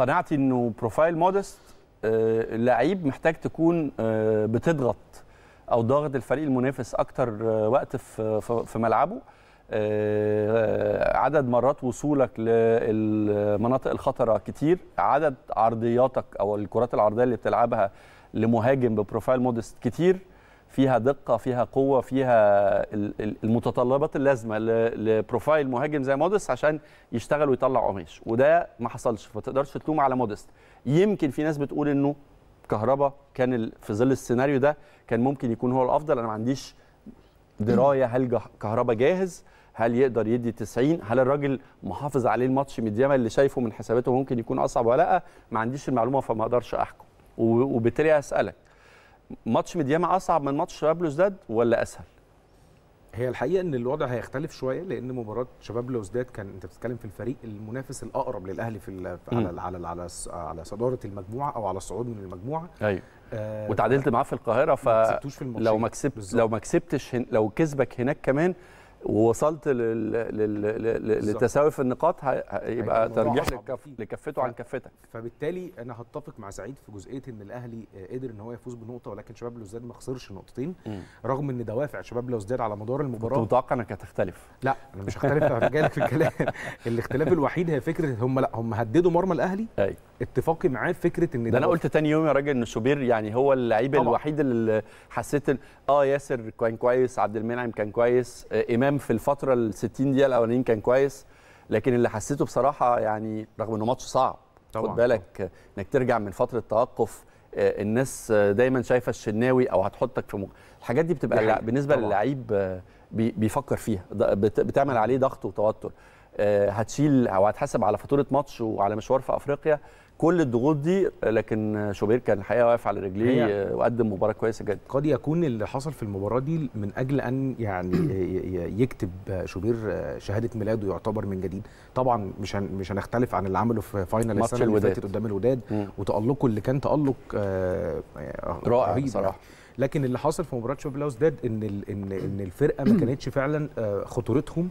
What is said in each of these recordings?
قناعتي انه بروفايل آه، مودست لعيب محتاج تكون آه، بتضغط او ضاغط الفريق المنافس اكتر آه، وقت في ملعبه عدد مرات وصولك للمناطق الخطره كتير عدد عرضياتك او الكرات العرضيه اللي بتلعبها لمهاجم ببروفايل مودست كتير فيها دقه فيها قوه فيها المتطلبات اللازمه لبروفايل مهاجم زي مودست عشان يشتغل ويطلع قماش وده ما حصلش فما تقدرش تلوم على مودست يمكن في ناس بتقول انه كهربا كان في ظل السيناريو ده كان ممكن يكون هو الافضل انا ما عنديش درايه هل كهربا جاهز هل يقدر يدي 90 هل الراجل محافظ عليه الماتش مديما اللي شايفه من حساباته ممكن يكون اصعب ولا لا ما عنديش المعلومه فما اقدرش احكم وبالتالي اسالك ماتش مدياما اصعب من ماتش شباب لوزداد ولا اسهل؟ هي الحقيقه ان الوضع هيختلف شويه لان مباراه شباب لوزداد كان انت بتتكلم في الفريق المنافس الاقرب للاهلي في على على على على صداره المجموعه او على الصعود من المجموعه ايوه آه وتعادلت معاه في القاهره ف لو ما كسبت لو ما كسبتش لو كسبك هناك كمان ووصلت لتساوي في النقاط هيبقى ترجيح لكفته عن كفتك فبالتالي انا هتفق مع سعيد في جزئيه ان الاهلي آه، قدر ان هو يفوز بنقطه ولكن شباب لوزداد ما خسرش نقطتين رغم ان دوافع شباب لوزداد على مدار المباراه كنت متوقع انك هتختلف لا انا مش هختلف انا في الكلام الاختلاف الوحيد هي فكره هم لا هم هددوا مرمى الاهلي ايوه اتفاقي معاه فكره ان ده, انا قلت تاني يوم يا راجل ان شوبير يعني هو اللعيب الوحيد اللي حسيت ان اه ياسر كان كويس عبد المنعم كان كويس آه امام في الفتره ال 60 دقيقه الاولانيين كان كويس لكن اللي حسيته بصراحه يعني رغم انه ماتش صعب طبعا. خد بالك انك ترجع من فتره توقف آه الناس دايما شايفه الشناوي او هتحطك في مج... الحاجات دي بتبقى بالنسبه للعيب آه، بيفكر فيها بتعمل عليه ضغط وتوتر آه، هتشيل او هتحاسب على فاتوره ماتش وعلى مشوار في افريقيا كل الضغوط دي لكن شوبير كان الحقيقه واقف على رجليه وقدم مباراه كويسه جدا قد يكون اللي حصل في المباراه دي من اجل ان يعني يكتب شوبير آه، شهاده ميلاده يعتبر من جديد طبعا مش مش هنختلف عن اللي عمله في فاينل السنه اللي فاتت قدام الوداد وتالقه اللي كان تالق آه، رائع يعني. بصراحه لكن اللي حصل في مباراه شوبير وزداد ان ان ان الفرقه ما كانتش فعلا خطورتهم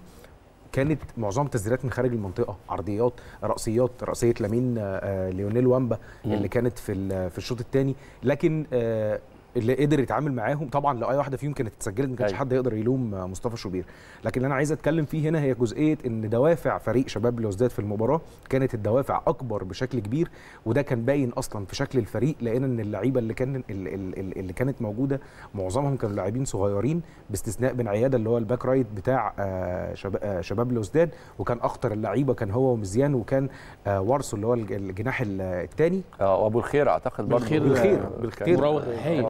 كانت معظم التسديدات من خارج المنطقه عرضيات راسيات راسيه لامين آه، آه، ليونيل وامبا اللي كانت في في الشوط الثاني لكن آه، اللي قدر يتعامل معاهم طبعا لو اي واحده فيهم كانت اتسجلت ما كانش أيوه. حد يقدر يلوم مصطفى شوبير لكن اللي انا عايز اتكلم فيه هنا هي جزئيه ان دوافع فريق شباب لوزداد في المباراه كانت الدوافع اكبر بشكل كبير وده كان باين اصلا في شكل الفريق لقينا ان اللعيبه اللي كان اللي كانت موجوده معظمهم كانوا لاعبين صغيرين باستثناء بن عياده اللي هو الباك رايت بتاع آه، آه، شباب لوزداد وكان اخطر اللعيبه كان هو ومزيان وكان آه، وارسو اللي هو الجناح الثاني اه وابو الخير اعتقد برضه بالخير بالخير بالخير